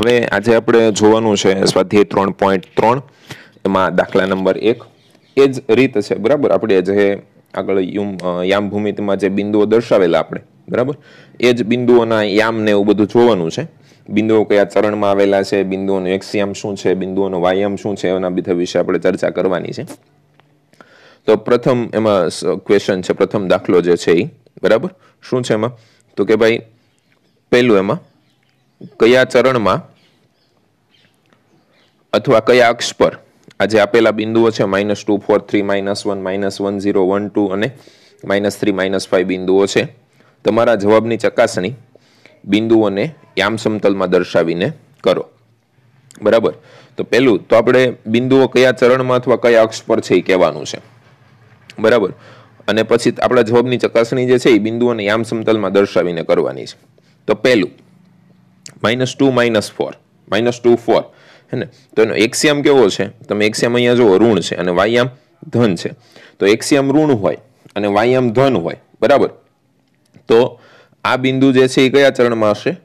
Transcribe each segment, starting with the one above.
હવે આજે આપણે જોવાનું છે સ્વાધ્યાય ત્રણ પોઈન્ટ ત્રણ એમાં દાખલા નંબર એક એ જ રીત છે બરાબર આપણે જે આગળ યુમ યામ ભૂમિતિમાં જે બિંદુઓ દર્શાવેલા આપણે બરાબર એ જ બિંદુઓના ને એવું બધું જોવાનું છે બિંદુઓ કયા ચરણમાં આવેલા છે બિંદુઓનું એક્સિયામ શું છે બિંદુઓનો વાયામ શું છે એના બધા વિશે આપણે ચર્ચા કરવાની છે તો પ્રથમ એમાં ક્વેશ્ચન છે પ્રથમ દાખલો જે છે એ બરાબર શું છે એમાં તો કે ભાઈ પહેલું એમાં કયા ચરણમાં અથવા કયા અક્ષ પર આ જે આપેલા બિંદુઓ છે minus two four three minus one minus one zero one two અને માઇનસ થ્રી માઇનસ ફાઇવ બિંદુઓ છે તમારા જવાબની ચકાસણી બિંદુઓને યામ સમતલમાં દર્શાવીને કરો બરાબર તો પહેલું તો આપણે બિંદુઓ કયા ચરણમાં અથવા કયા અક્ષ પર છે એ કહેવાનું છે બરાબર અને પછી આપણા જવાબની ચકાસણી જે છે એ બિંદુઓને યામ સમતલમાં દર્શાવીને કરવાની છે તો પહેલું minus two minus four minus two four હે ને તો એનો એક્સિયમ કેવો છે તમે એક્સિયમ અહીંયા જુઓ ઋણ છે અને વાયામ ધન છે તો એક્સિયમ ઋણ હોય અને વાયામ ધન હોય બરાબર તો આ બિંદુ જે છે એ કયા ચરણમાં હશે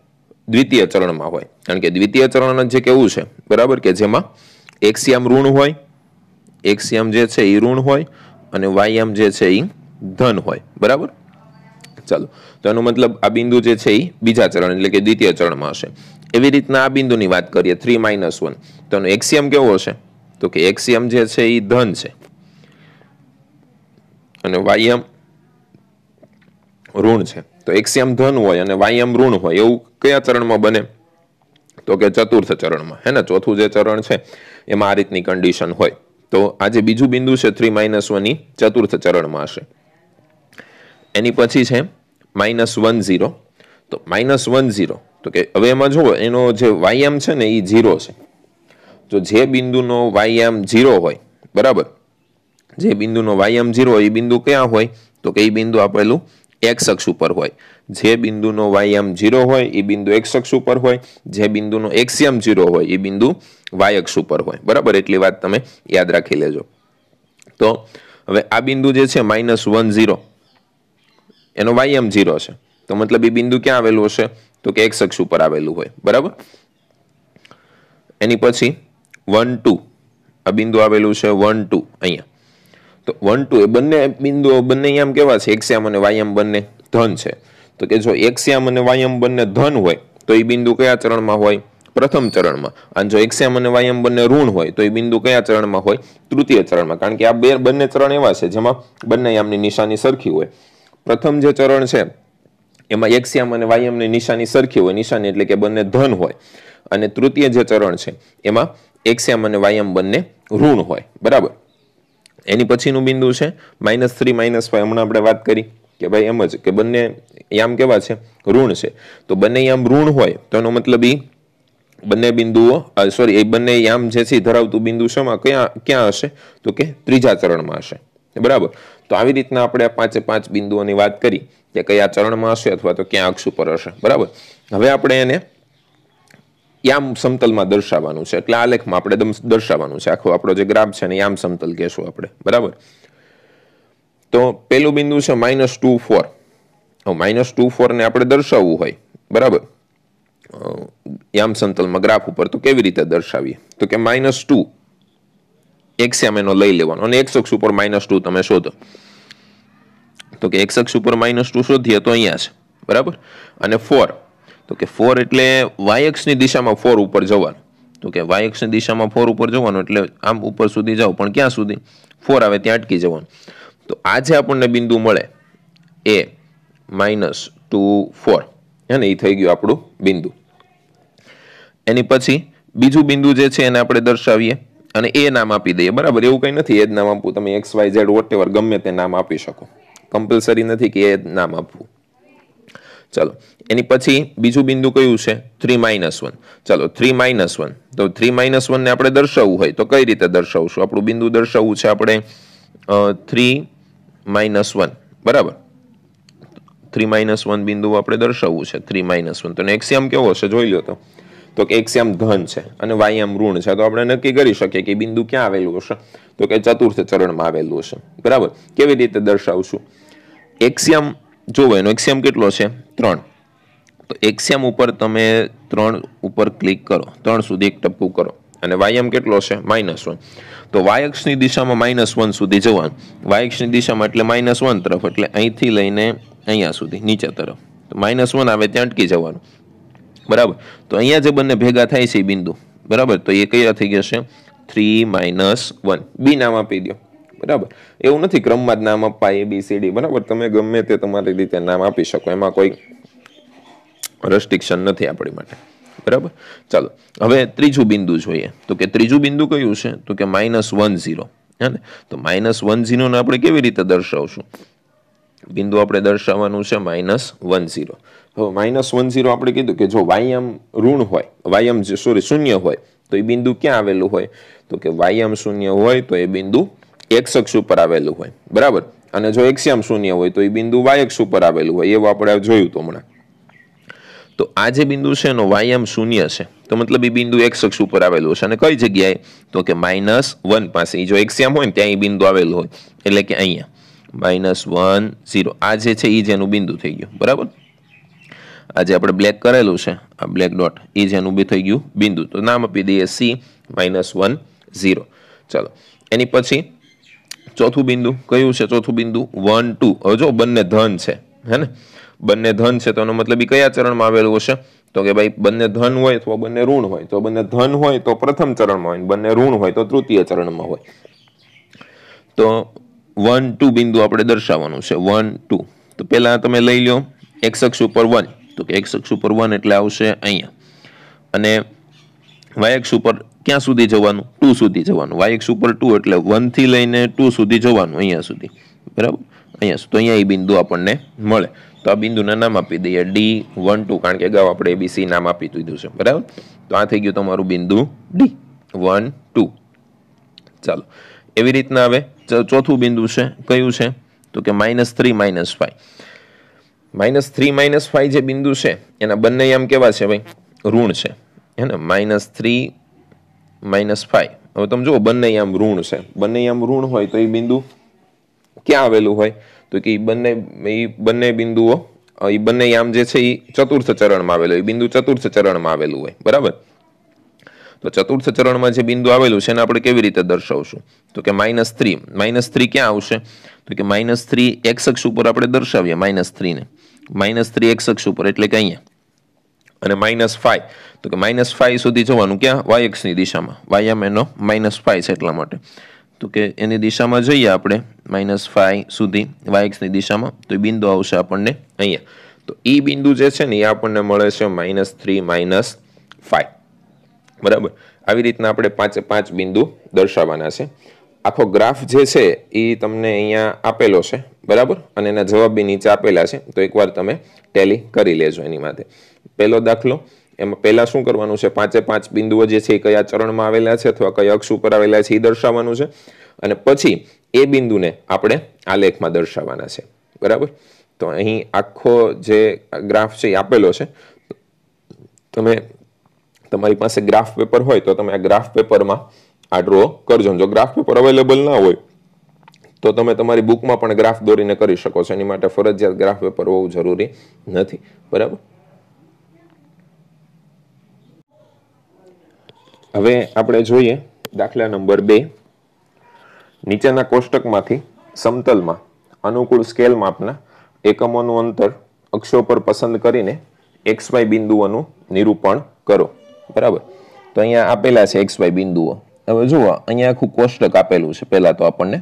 દ્વિતીય ચરણમાં હોય કારણ કે દ્વિતીય ચરણ જે કેવું છે બરાબર કે જેમાં એક્સિયમ ઋણ હોય એક્સિયમ જે છે એ ઋણ હોય અને વાયામ જે છે એ ધન હોય બરાબર ચાલો તો એનો મતલબ આ બિંદુ જે છે એ બીજા ચરણ એટલે કે દ્વિતીય ચરણમાં હશે એવી રીતના આ બિંદુની વાત કરીએ થ્રી માઇનસ વન તો એક્સિયમ કેવો હશે તો કે એક્સિયમ જે છે એ ધન છે અને વાયમ ઋણ છે તો એક્સિયમ ધન હોય અને વાયમ ઋણ હોય એવું કયા ચરણમાં બને તો કે ચતુર્થ ચરણમાં હે ને ચોથું જે ચરણ છે એમાં આ રીતની કન્ડિશન હોય તો આ જે બીજું બિંદુ છે થ્રી માઇનસ વન એ ચતુર્થ ચરણમાં હશે એની પછી છે માઇનસ વન ઝીરો તો માઇનસ વન ઝીરો તો કે હવે એમાં જુઓ એનો જે વાયામ છે ને એ ઝીરો છે તો જે બિંદુનો વાયામ ઝીરો હોય બરાબર જે બિંદુનો વાયામ ઝીરો હોય એ બિંદુ ક્યાં હોય તો કે એ બિંદુ આપેલું એક્સ અક્ષ ઉપર હોય જે બિંદુનો વાયામ ઝીરો હોય એ બિંદુ એક્સ અક્ષ ઉપર હોય જે બિંદુનો એક્સિયમ ઝીરો હોય એ બિંદુ વાય અક્ષ ઉપર હોય બરાબર એટલી વાત તમે યાદ રાખી લેજો તો હવે આ બિંદુ જે છે માઇનસ વન ઝીરો એનો વાયમ ઝીરો છે તો મતલબ એ બિંદુ ક્યાં આવેલું હશે તો કે એક્સ અક્ષ ઉપર આવેલું હોય બરાબર એની પછી વન ટુ આ બિંદુ આવેલું છે વન ટુ અહીંયા તો વન ટુ એ બંને બિંદુઓ બંને આમ કેવા છે એક્સ્યામ અને વાયમ બંને ધન છે તો કે જો એક્સ્યામ અને વાયમ બંને ધન હોય તો એ બિંદુ કયા ચરણમાં હોય પ્રથમ ચરણમાં અને જો એક્સ્યામ અને વાયમ બંને ઋણ હોય તો એ બિંદુ કયા ચરણમાં હોય તૃતીય ચરણમાં કારણ કે આ બે બંને ચરણ એવા છે જેમાં બંને યામની નિશાની સરખી હોય પ્રથમ જે ચરણ છે એમાં એક્સિયમ અને વાયમની નિશાની સરખી હોય નિશાની એટલે કે બંને ધન હોય અને તૃતીય જે ચરણ છે એમાં એક્સિયમ અને વાયમ બંને ઋણ હોય બરાબર એની પછીનું બિંદુ છે માઇનસ થ્રી માઇનસ ફાઈવ હમણાં આપણે વાત કરી કે ભાઈ એમ જ કે બંને યામ કેવા છે ઋણ છે તો બંને યામ ઋણ હોય તો એનો મતલબ એ બંને બિંદુઓ સોરી એ બંને યામ જે છે ધરાવતું બિંદુ શમાં ક્યાં ક્યાં હશે તો કે ત્રીજા ચરણમાં હશે બરાબર તો આવી રીતના આપણે પાંચે પાંચ બિંદુઓની વાત કરી કે કયા ચરણમાં હશે અથવા તો ક્યાં અક્ષ ઉપર હશે બરાબર હવે આપણે એને યામ સમતલમાં દર્શાવવાનું છે એટલે આ લેખમાં આપણે દર્શાવવાનું છે આખો આપણો જે ગ્રાફ છે ને યામ સમતલ કહેશું આપણે બરાબર તો પહેલું બિંદુ છે minus two four minus two ફોરને આપણે દર્શાવવું હોય બરાબર યામ સમતલમાં ગ્રાફ ઉપર તો કેવી રીતે દર્શાવીએ તો કે માઇનસ ટુ એક્સ એમ એનો લઈ લેવાનો અને એક્સ અક્ષ ઉપર માઇનસ ટુ તમે શોધો તો કે એક્સ અક્ષ ઉપર માઇનસ ટુ શોધીએ તો અહીંયા છે બરાબર અને ફોર તો કે ફોર એટલે વાય અક્ષની દિશામાં ફોર ઉપર જવાનું તો કે વાય અક્ષની દિશામાં ફોર ઉપર જવાનું એટલે આમ ઉપર સુધી જાઓ પણ ક્યાં સુધી ફોર આવે ત્યાં અટકી જવાનું તો આ જે આપણને બિંદુ મળે એ માઇનસ ટુ ફોર હે એ થઈ ગયું આપણું બિંદુ એની પછી બીજું બિંદુ જે છે એને આપણે દર્શાવીએ અને એ નામ આપી દઈએ બરાબર એવું કંઈ નથી એ જ નામ આપવું તમે X Y Z whatever ગમે તે નામ આપી શકો કમ્પલસરી નથી કે એ નામ આપવું ચાલો એની પછી બીજું બિંદુ કયું છે થ્રી માઇનસ વન ચાલો થ્રી માઇનસ વન તો થ્રી માઇનસ વનને આપણે દર્શાવવું હોય તો કઈ રીતે દર્શાવશું આપણું બિંદુ દર્શાવવું છે આપણે થ્રી માઇનસ વન બરાબર થ્રી માઇનસ વન બિંદુ આપણે દર્શાવવું છે થ્રી માઇનસ વન તો નેક્સિયમ કેવો હશે જોઈ લો તો તો કે એક્સિયામ ધન છે અને વાયામ ઋણ છે તો આપણે નક્કી કરી શકીએ કે બિંદુ ક્યાં આવેલું હશે તો કે ચતુર્થ ચરણમાં આવેલું હશે બરાબર કેવી રીતે દર્શાવશું એક્સિયમ જોવો એનો એક્સિયમ કેટલો છે ત્રણ તો એક્સિયમ ઉપર તમે ત્રણ ઉપર ક્લિક કરો ત્રણ સુધી એક ટપકું કરો અને વાયમ કેટલો છે માઇનસ વન તો વાયક્ષની દિશામાં માઇનસ વન સુધી જવાનું વાયક્ષની દિશામાં એટલે માઇનસ વન તરફ એટલે અહીંથી લઈને અહીંયા સુધી નીચે તરફ તો માઇનસ વન આવે ત્યાં અટકી જવાનું બરાબર તો અહીંયા જે બંને ભેગા થાય છે બિંદુ બરાબર તો એ કયા થઈ જશે થ્રી માઇનસ વન બી નામ આપી દો બરાબર એવું નથી ક્રમમાં જ નામ આપવા એ બી સી ડી બરાબર તમે ગમે તે તમારી રીતે નામ આપી શકો એમાં કોઈ રેસ્ટ્રિક્શન નથી આપણી માટે બરાબર ચાલો હવે ત્રીજું બિંદુ જોઈએ તો કે ત્રીજું બિંદુ કયું છે તો કે માઇનસ વન ઝીરો હે ને તો માઇનસ વન ઝીરોને આપણે કેવી રીતે દર્શાવશું બિંદુ આપણે દર્શાવવાનું છે માઇનસ વન ઝીરો હવે માઇનસ વન ઝીરો આપણે કીધું કે જો વાયમ ઋણ હોય વાયામ સોરી શૂન્ય હોય તો એ બિંદુ ક્યાં આવેલું હોય તો કે વાયમ શૂન્ય હોય તો એ બિંદુ એક્સ અક્ષ ઉપર આવેલું હોય બરાબર અને જો એક્સિયામ શૂન્ય હોય તો એ બિંદુ વાયક્ષ ઉપર આવેલું હોય એવું આપણે જોયું તો હમણાં તો આ જે બિંદુ છે એનો વાયમ શૂન્ય છે તો મતલબ એ બિંદુ એક્સ અક્ષ ઉપર આવેલું છે અને કઈ જગ્યાએ તો કે માઇનસ વન પાસે જો એક્સિયામ હોય ને ત્યાં એ બિંદુ આવેલું હોય એટલે કે અહીંયા માઇનસ વન ઝીરો આ જે છે એ જેનું બિંદુ થઈ ગયું બરાબર આજે આપણે બ્લેક કરેલું છે આ બ્લેક ડોટ એ જેનું ઊભી થઈ ગયું બિંદુ તો નામ આપી દઈએ સી માઇનસ વન ઝીરો ચાલો એની પછી ચોથું બિંદુ કયું છે ચોથું બિંદુ વન ટુ હવે જો બંને ધન છે હે ને બંને ધન છે તો એનો મતલબ એ કયા ચરણમાં આવેલું હશે તો કે ભાઈ બંને ધન હોય અથવા બંને ઋણ હોય તો બંને ધન હોય તો પ્રથમ ચરણમાં હોય બંને ઋણ હોય તો તૃતીય ચરણમાં હોય તો વન ટુ બિંદુ આપણે દર્શાવવાનું છે વન ટુ તો પહેલાં તમે લઈ લો એક્સ અક્ષ ઉપર વન તો કે એક્સ અક્ષ ઉપર વન એટલે આવશે અહીંયા અને વાય એક્સ ઉપર ક્યાં સુધી જવાનું ટુ સુધી જવાનું વાય એક્સ ઉપર ટુ એટલે વનથી લઈને ટુ સુધી જવાનું અહીંયા સુધી બરાબર અહીંયા તો અહીંયા એ બિંદુ આપણને મળે તો આ બિંદુના નામ આપી દઈએ ડી વન ટુ કારણ કે અગાઉ આપણે એબીસી નામ આપી દીધું છે બરાબર તો આ થઈ ગયું તમારું બિંદુ ડી વન ટુ ચાલો એવી રીતના હવે ચોથું બિંદુ છે કયું છે તો કે minus three minus five minus three minus five જે બિંદુ છે એના બંને આમ કેવા છે ભાઈ ઋણ છે હે ને માઇનસ થ્રી માઇનસ ફાઇવ હવે તમે જુઓ બંને આમ ઋણ છે બંને આમ ઋણ હોય તો એ બિંદુ ક્યાં આવેલું હોય તો કે એ બંને એ બંને બિંદુઓ એ બંને આમ જે છે એ ચતુર્થ ચરણમાં આવેલું એ બિંદુ ચતુર્થ ચરણમાં આવેલું હોય બરાબર તો ચતુર્થ ચરણમાં જે બિંદુ આવેલું છે એને આપણે કેવી રીતે દર્શાવશું તો કે માઇનસ થ્રી માઇનસ થ્રી ક્યાં આવશે તો કે માઇનસ થ્રી એક્સ અક્ષ ઉપર આપણે દર્શાવીએ માઇનસ થ્રીને માઇનસ થ્રી એક્સ અક્ષ ઉપર એટલે કે અહીંયા અને માઇનસ ફાઈવ તો કે માઇનસ ફાઈવ સુધી જવાનું ક્યાં વાય એક્સની દિશામાં વાય એમ એનો માઇનસ ફાઈવ છે એટલા માટે તો કે એની દિશામાં જઈએ આપણે માઇનસ ફાઈવ સુધી વાય એક્સની દિશામાં તો એ બિંદુ આવશે આપણને અહીંયા તો એ બિંદુ જે છે ને એ આપણને મળે છે માઇનસ થ્રી માઇનસ ફાઈવ બરાબર આવી રીતના આપણે પાંચે પાંચ બિંદુ દર્શાવવાના છે આખો ગ્રાફ જે છે એ તમને અહીંયા આપેલો છે બરાબર અને એના જવાબ બી નીચે આપેલા છે તો એકવાર તમે ટેલી કરી લેજો એની માટે પહેલો દાખલો એમાં પહેલાં શું કરવાનું છે પાંચે પાંચ બિંદુઓ જે છે એ કયા ચરણમાં આવેલા છે અથવા કયા અક્ષ ઉપર આવેલા છે એ દર્શાવવાનું છે અને પછી એ બિંદુને આપણે આલેખમાં દર્શાવવાના છે બરાબર તો અહીં આખો જે ગ્રાફ છે એ આપેલો છે તમે તમારી પાસે ગ્રાફ પેપર હોય તો તમે આ ગ્રાફ પેપરમાં આ ડ્રો કરજો જો ગ્રાફ પેપર અવેલેબલ ના હોય તો તમે તમારી બુકમાં પણ ગ્રાફ દોરીને કરી શકો છો એની માટે ફરજિયાત ગ્રાફ પેપર હોવું જરૂરી નથી બરાબર હવે આપણે જોઈએ દાખલા નંબર બે નીચેના કોષ્ટકમાંથી સમતલમાં અનુકૂળ સ્કેલ માપના એકમોનું અંતર અક્ષો પર પસંદ કરીને એક્સ વાય બિંદુઓનું નિરૂપણ કરો બરાબર તો અહીંયા આપેલા છે એક્સ વાય બિંદુઓ હવે જુઓ અહીંયા આખું કોષ્ટક આપેલું છે પહેલાં તો આપણને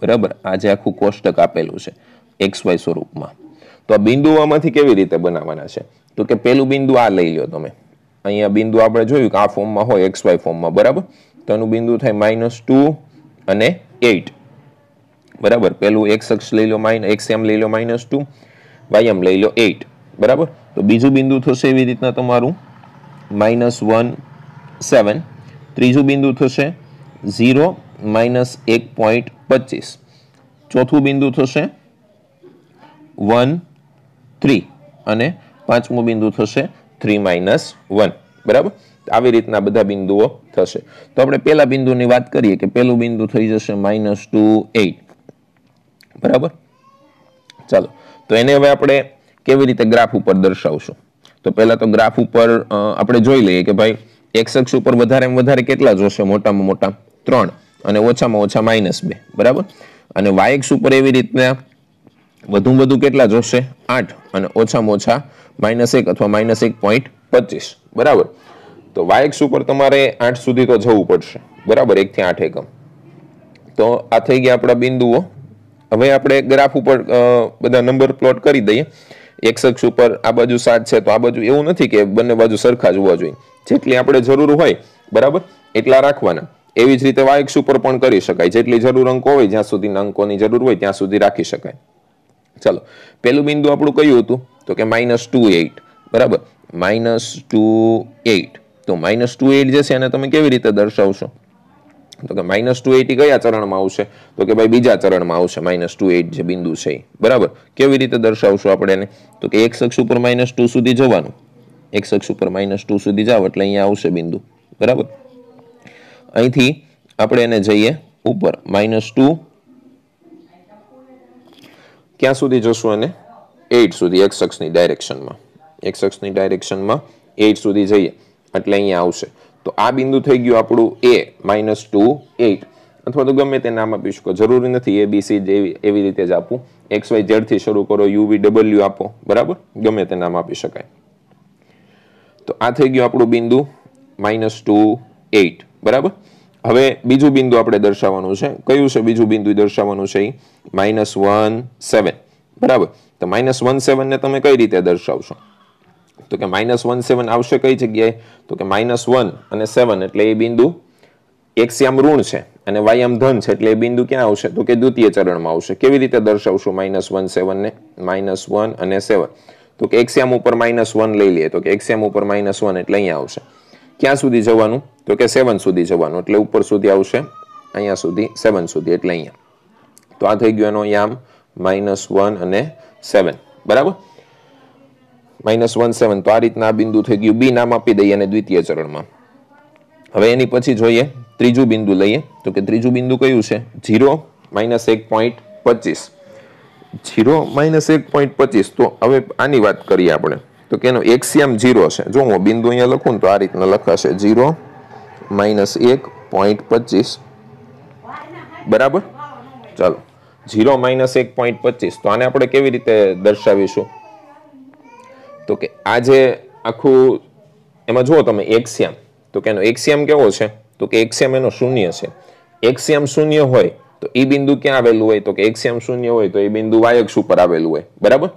બરાબર આજે આખું કોષ્ટક આપેલું છે એક્સ વાય સ્વરૂપમાં તો આ બિંદુઓમાંથી કેવી રીતે બનાવવાના છે તો કે પહેલું બિંદુ આ લઈ લો તમે અહીંયા બિંદુ આપણે જોયું કે આ ફોર્મમાં હોય એક્સ વાય ફોર્મમાં બરાબર તો એનું બિંદુ થાય માઇનસ ટુ અને એઈટ બરાબર પહેલું એક્સ અક્ષ લઈ લો માઇન એક્સ એમ લઈ લો માઇનસ ટુ વાય એમ લઈ લો એઇટ બરાબર તો બીજું બિંદુ થશે એવી રીતના તમારું માઇનસ વન સેવન ત્રીજું બિંદુ થશે ઝીરો માઇનસ એક પોઈન્ટ પચીસ ચોથું બિંદુ થશે વન થ્રી અને પાંચમું બિંદુ થશે થ્રી માઇનસ વન બરાબર આવી રીતના બધા બિંદુઓ થશે તો આપણે પહેલા બિંદુની વાત કરીએ કે પહેલું બિંદુ થઈ જશે માઇનસ ટુ એટ બરાબર ચાલો તો એને હવે આપણે કેવી રીતે ગ્રાફ ઉપર દર્શાવશું તો પહેલાં તો ગ્રાફ ઉપર આપણે જોઈ લઈએ કે ભાઈ એક્સ અક્ષ ઉપર વધારે વધારે કેટલા જોશે મોટામાં મોટા ત્રણ અને ઓછામાં ઓછા માઇનસ બે બરાબર અને વાય ઉપર એવી રીતના વધુ વધુ કેટલા જોશે આઠ અને ઓછામાં ઓછા માઇનસ એક અથવા માઇનસ એક પોઈન્ટ પચીસ બરાબર તો વાય ઉપર તમારે આઠ સુધી તો જવું પડશે બરાબર એકથી આઠ એકમ તો આ થઈ ગયા આપણા બિંદુઓ હવે આપણે ગ્રાફ ઉપર બધા નંબર પ્લોટ કરી દઈએ એક્સક્ષ ઉપર આ બાજુ સાત છે તો આ બાજુ એવું નથી કે બંને બાજુ સરખા જ હોવા જોઈએ જેટલી આપણે જરૂર હોય બરાબર એટલા રાખવાના એવી જ રીતે વાયક્ષ ઉપર પણ કરી શકાય જેટલી જરૂર અંકો હોય જ્યાં સુધીના અંકોની જરૂર હોય ત્યાં સુધી રાખી શકાય ચાલો પેલું બિંદુ આપણું કયું હતું તો કે માઇનસ ટુ એઇટ બરાબર માઇનસ ટુ એઇટ તો માઇનસ ટુ એઇટ જશે એને તમે કેવી રીતે દર્શાવશો તો કે માઇનસ ટુ એટી કયા ચરણમાં આવશે તો કે ભાઈ બીજા ચરણમાં આવશે માઇનસ ટુ એટ જે બિંદુ છે એ બરાબર કેવી રીતે દર્શાવશું આપણે એને તો કે એક શખ્સ ઉપર માઇનસ ટુ સુધી જવાનું એક શખ્સ ઉપર માઇનસ ટુ સુધી જાવ એટલે અહીંયા આવશે બિંદુ બરાબર અહીંથી આપણે એને જઈએ ઉપર માઇનસ ટુ ક્યાં સુધી જશું એને એટ સુધી એક શખ્સની ડાયરેક્શનમાં એક શખ્સની ડાયરેક્શનમાં એટ સુધી જઈએ એટલે અહીંયા આવશે તો આ બિંદુ થઈ ગયું આપણું એ માઇનસ ટુ એટ અથવા તો ગમે તે નામ આપી શકો જરૂરી નથી એ બી સી જેવી એવી રીતે જ આપું એક્સ વાય ઝેડથી શરૂ કરો યુવી ડબલ્યુ આપો બરાબર ગમે તે નામ આપી શકાય તો આ થઈ ગયું આપણું બિંદુ માઇનસ ટુ એઇટ બરાબર હવે બીજું બિંદુ આપણે દર્શાવવાનું છે કયું છે બીજું બિંદુ દર્શાવવાનું છે માઇનસ વન સેવન બરાબર તો માઇનસ વન સેવન ને તમે કઈ રીતે દર્શાવશો તો કે માઇનસ વન સેવન આવશે કઈ જગ્યાએ તો કે માઇનસ વન અને સેવન એટલે એ બિંદુ એક્સ ઋણ છે અને વાય ધન છે એટલે એ બિંદુ ક્યાં આવશે તો કે દ્વિતીય ચરણમાં આવશે કેવી રીતે દર્શાવશું માઇનસ વન સેવન ને માઇનસ વન અને સેવન તો કે એક્સિયામ ઉપર માઇનસ વન લઈ લઈએ તો કે એક્સિયામ ઉપર માઇનસ વન એટલે અહીંયા આવશે ક્યાં સુધી જવાનું તો કે સેવન સુધી જવાનું એટલે ઉપર સુધી આવશે અહીંયા સુધી સેવન સુધી એટલે અહીંયા તો આ થઈ ગયો એનો અહીંયા માઇનસ વન અને સેવન બરાબર માઇનસ વન સેવન તો આ રીતના બિંદુ થઈ ગયું બી નામ આપી દઈએ અને દ્વિતીય ચરણમાં હવે એની પછી જોઈએ ત્રીજું બિંદુ લઈએ તો કે ત્રીજું બિંદુ કયું છે ઝીરો માઇનસ એક પોઈન્ટ પચીસ ઝીરો માઇનસ એક પોઈન્ટ પચીસ તો હવે આની વાત કરીએ આપણે તો કે એનો એક્સિયમ ઝીરો છે જો હું બિંદુ અહીંયા લખું ને તો આ રીતના લખાશે ઝીરો માઇનસ એક પોઈન્ટ પચીસ બરાબર ચાલો ઝીરો માઇનસ એક પોઈન્ટ પચીસ તો આને આપણે કેવી રીતે દર્શાવીશું તો કે આ જે આખું એમાં જુઓ તમે એક્સિયમ તો કે એનો એક્સિયમ કેવો છે તો કે એક્સિયમ એનો શૂન્ય છે એક્સિયમ શૂન્ય હોય તો એ બિંદુ ક્યાં આવેલું હોય તો કે એક્સિયમ શૂન્ય હોય તો એ બિંદુ વાયક્ષ ઉપર આવેલું હોય બરાબર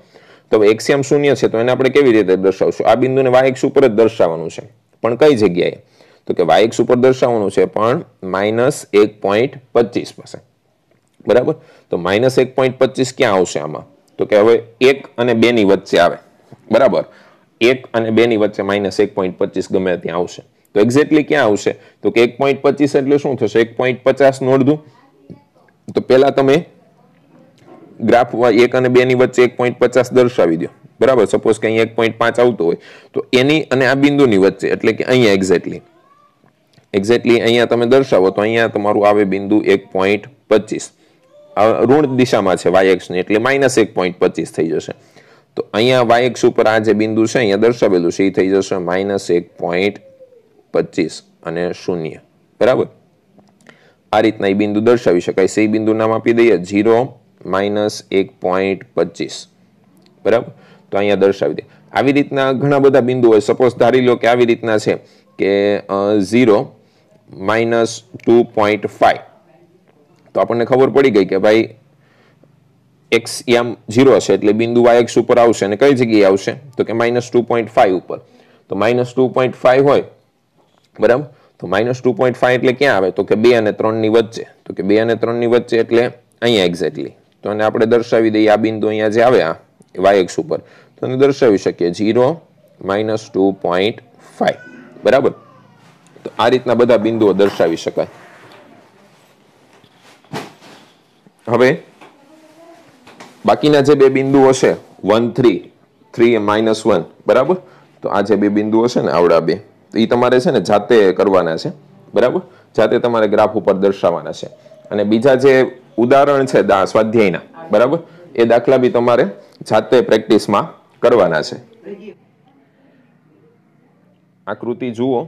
તો એક્સિયમ શૂન્ય છે તો એને આપણે કેવી રીતે દર્શાવશું આ બિંદુને વાયક્ષ ઉપર જ દર્શાવવાનું છે પણ કઈ જગ્યાએ તો કે વાયક્ષ ઉપર દર્શાવવાનું છે પણ માઇનસ એક પોઈન્ટ પચીસ પાસે બરાબર તો માઇનસ એક પોઈન્ટ પચીસ ક્યાં આવશે આમાં તો કે હવે એક અને બેની વચ્ચે આવે બરાબર એક અને બેની વચ્ચે માઇનસ એક પોઈન્ટ પચીસ ગમે ત્યાં આવશે તો એક્ઝેક્ટલી ક્યાં આવશે તો કે એક પોઈન્ટ પચીસ એટલે શું થશે એક પોઈન્ટ પચાસ અડધું તો પેલા તમે ગ્રાફ એક અને બેની વચ્ચે એક પોઈન્ટ પચાસ દર્શાવી દો બરાબર સપોઝ કે અહીંયા એક પોઈન્ટ પાંચ આવતો હોય તો એની અને આ બિંદુની વચ્ચે એટલે કે અહીંયા એક્ઝેક્ટલી એક્ઝેક્ટલી અહીંયા તમે દર્શાવો તો અહીંયા તમારું આવે બિંદુ એક પોઈન્ટ પચીસ ઋણ દિશામાં છે વાય એક્સની એટલે માઇનસ એક પોઈન્ટ પચીસ થઈ જશે તો અહીંયા વાય એક્સ ઉપર આ જે બિંદુ છે અહીંયા દર્શાવેલું છે એ થઈ જશે માઇનસ એક પોઈન્ટ પચીસ અને શૂન્ય બરાબર આ રીતના એ બિંદુ દર્શાવી શકાય છે એ બિંદુ નામ આપી દઈએ ઝીરો માઇનસ એક પોઈન્ટ પચીસ બરાબર તો અહીંયા દર્શાવી દે આવી રીતના ઘણા બધા બિંદુ હોય સપોઝ ધારી લો કે આવી રીતના છે કે zero minus two point five તો આપણને ખબર પડી ગઈ કે ભાઈ એક્સ યામ ઝીરો હશે એટલે બિંદુ વાય એક્સ ઉપર આવશે અને કઈ જગ્યાએ આવશે તો કે માઇનસ ટુ પોઈન્ટ ફાઈવ ઉપર તો માઇનસ ટુ પોઈન્ટ ફાઈવ હોય બરાબર તો માઇનસ ટુ પોઈન્ટ ફાઈવ એટલે ક્યાં આવે તો કે બે અને ત્રણની વચ્ચે તો કે બે અને ત્રણની વચ્ચે એટલે અહીંયા એક્ઝેક્ટલી તો એને આપણે દર્શાવી દઈએ આ બિંદુ અહીંયા જે આવે આ વાય એક્સ ઉપર તો એને દર્શાવી શકીએ zero minus two point five બરાબર તો આ રીતના બધા બિંદુઓ દર્શાવી શકાય હવે બાકીના જે બે બિંદુ હશે one three three minus one બરાબર તો આ જે બે બિંદુઓ છે ને આવડા બે તો એ તમારે છે ને જાતે કરવાના છે બરાબર જાતે તમારે ગ્રાફ ઉપર દર્શાવવાના છે અને બીજા જે ઉદાહરણ છે દા સ્વાધ્યાયના બરાબર એ દાખલા બી તમારે જાતે પ્રેક્ટિસમાં કરવાના છે આકૃતિ જુઓ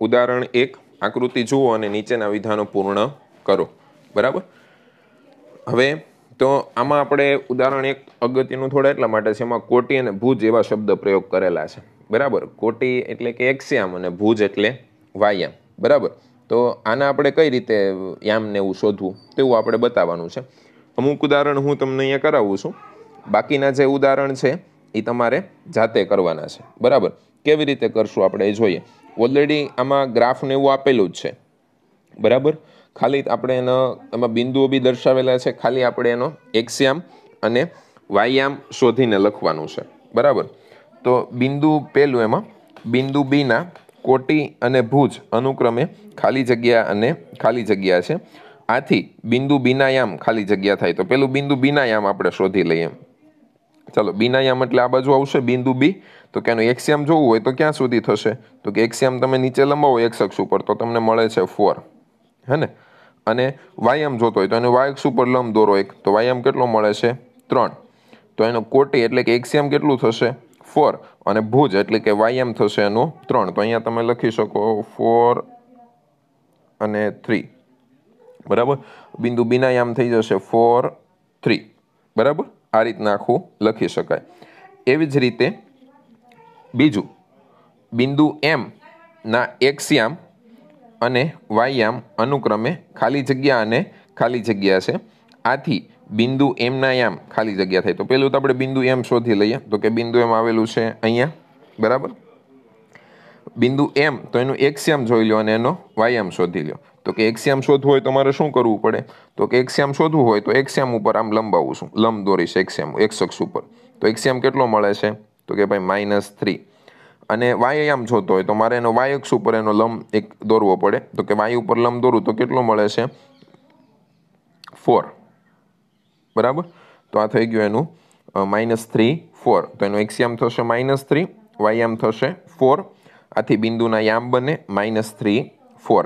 ઉદાહરણ એક આકૃતિ જુઓ અને નીચેના વિધાનો પૂર્ણ કરો બરાબર હવે તો આમાં આપણે ઉદાહરણ એક અગત્યનું થોડા એટલા માટે છે એમાં કોટી અને ભુજ એવા શબ્દ પ્રયોગ કરેલા છે બરાબર કોટી એટલે કે એક્સિયામ અને ભુજ એટલે વાયામ બરાબર તો આને આપણે કઈ રીતે યામને એવું શોધવું તેવું આપણે બતાવવાનું છે અમુક ઉદાહરણ હું તમને અહીંયા કરાવું છું બાકીના જે ઉદાહરણ છે એ તમારે જાતે કરવાના છે બરાબર કેવી રીતે કરશું આપણે એ જોઈએ ઓલરેડી આમાં ગ્રાફને એવું આપેલું જ છે બરાબર ખાલી આપણે એનો એમાં બિંદુઓ બી દર્શાવેલા છે ખાલી આપણે એનો એક્સ્યામ અને વાયામ શોધીને લખવાનું છે બરાબર તો બિંદુ પહેલું એમાં બિંદુ બીના કોટી અને ભુજ અનુક્રમે ખાલી જગ્યા અને ખાલી જગ્યા છે આથી બિંદુ બિનાયામ ખાલી જગ્યા થાય તો પેલું બિંદુ બિનાયામ આપણે શોધી લઈએ ચાલો બિનાયામ એટલે આ બાજુ આવશે બિંદુ બી તો કે એનું એક્સિયામ જોવું હોય તો ક્યાં સુધી થશે તો કે એક્સિયામ તમે નીચે લંબાવો એક અક્ષ ઉપર તો તમને મળે છે ફોર હે ને અને વાયામ જોતો હોય તો એને વાયક્ષ ઉપર લંબ દોરો એક તો વાયામ કેટલો મળે છે ત્રણ તો એનો કોટી એટલે કે એક્સિયમ કેટલું થશે ફોર અને ભુજ એટલે કે વાયામ થશે એનું ત્રણ તો અહીંયા તમે લખી શકો ફોર અને થ્રી બરાબર બિંદુ બિનાયામ થઈ જશે ફોર થ્રી બરાબર આ રીતના આખું લખી શકાય એવી જ રીતે બીજું બિંદુ એમના એક્સિયામ અને વાયામ અનુક્રમે ખાલી જગ્યા અને ખાલી જગ્યા છે આથી બિંદુ એમના યામ ખાલી જગ્યા થાય તો પેલું તો આપણે બિંદુ એમ શોધી લઈએ તો કે બિંદુ એમ આવેલું છે અહીંયા બરાબર બિંદુ એમ તો એનું એક્સિયમ જોઈ લો અને એનો વાયામ શોધી લો તો કે એક્સિયમ શોધવું હોય તો મારે શું કરવું પડે તો કે એક્સિયમ શોધવું હોય તો એક્સિયમ ઉપર આમ લંબાવું છું લંબ દોરીશ એક્સિયમ એક્સક્ષ ઉપર તો એક્સિયમ કેટલો મળે છે તો કે ભાઈ માઇનસ થ્રી અને વાય આમ જોતો હોય તો મારે એનો વાયક્ષ ઉપર એનો લંબ એક દોરવો પડે તો કે વાય ઉપર લંબ દોરું તો કેટલો મળે છે ફોર બરાબર તો આ થઈ ગયું એનું માઇનસ થ્રી ફોર તો એનો એક્સિયામ થશે માઇનસ થ્રી વાયામ થશે ફોર આથી બિંદુના યામ બને માઇનસ થ્રી ફોર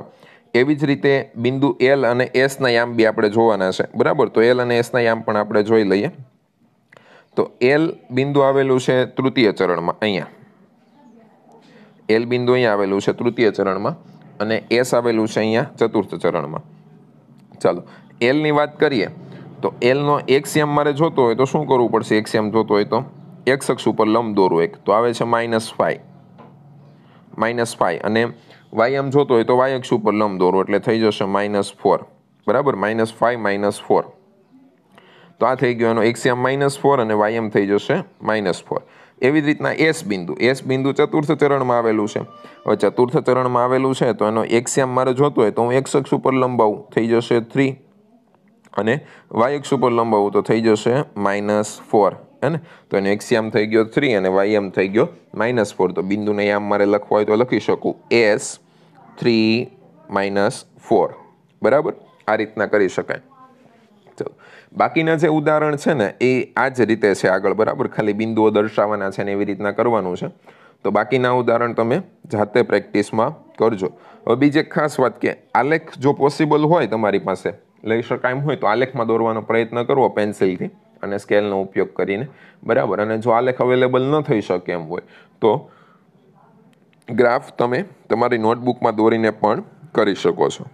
એવી જ રીતે બિંદુ એલ અને એસના યામ બી આપણે જોવાના છે બરાબર તો એલ અને એસના યામ પણ આપણે જોઈ લઈએ તો એલ બિંદુ આવેલું છે તૃતીય ચરણમાં અહીંયા એલ બિંદુ અહીંયા આવેલું છે તૃતીય ચરણમાં અને એસ આવેલું છે અહીંયા ચતુર્થ ચરણમાં ચાલો એલની વાત કરીએ તો એલનો એક્સિયમ મારે જોતો હોય તો શું કરવું પડશે એક્સિયમ જોતો હોય તો એક અક્ષ ઉપર લંબ દોરો એક તો આવે છે માઇનસ ફાઈવ માઇનસ ફાઈવ અને વાય એમ જોતો હોય તો વાય અક્ષ ઉપર લંબ દોરો એટલે થઈ જશે માઇનસ ફોર બરાબર માઇનસ ફાઈવ માઇનસ ફોર તો આ થઈ ગયો એનો એક્સિયમ માઇનસ ફોર અને વાય એમ થઈ જશે માઇનસ ફોર એવી જ રીતના એસ બિંદુ એસ બિંદુ ચતુર્થ ચરણમાં આવેલું છે હવે ચતુર્થ ચરણમાં આવેલું છે તો એનો એક્સ્યામ મારે જોતો હોય તો હું એક્સ અક્ષ ઉપર લંબાવું થઈ જશે થ્રી અને વાય અક્ષ ઉપર લંબાવું તો થઈ જશે માઇનસ ફોર હેને તો એનો એક્સ્યામ થઈ ગયો થ્રી અને વાય એમ થઈ ગયો માઇનસ ફોર તો બિંદુને આમ મારે લખવા હોય તો લખી શકું એસ થ્રી માઇનસ ફોર બરાબર આ રીતના કરી શકાય તો બાકીના જે ઉદાહરણ છે ને એ આ જ રીતે છે આગળ બરાબર ખાલી બિંદુઓ દર્શાવવાના છે ને એવી રીતના કરવાનું છે તો બાકીના ઉદાહરણ તમે જાતે પ્રેક્ટિસમાં કરજો હવે બીજી ખાસ વાત કે આલેખ જો પોસિબલ હોય તમારી પાસે લઈ શકાય એમ હોય તો આલેખમાં દોરવાનો પ્રયત્ન કરવો પેન્સિલથી અને સ્કેલનો ઉપયોગ કરીને બરાબર અને જો આલેખ અવેલેબલ ન થઈ શકે એમ હોય તો ગ્રાફ તમે તમારી નોટબુકમાં દોરીને પણ કરી શકો છો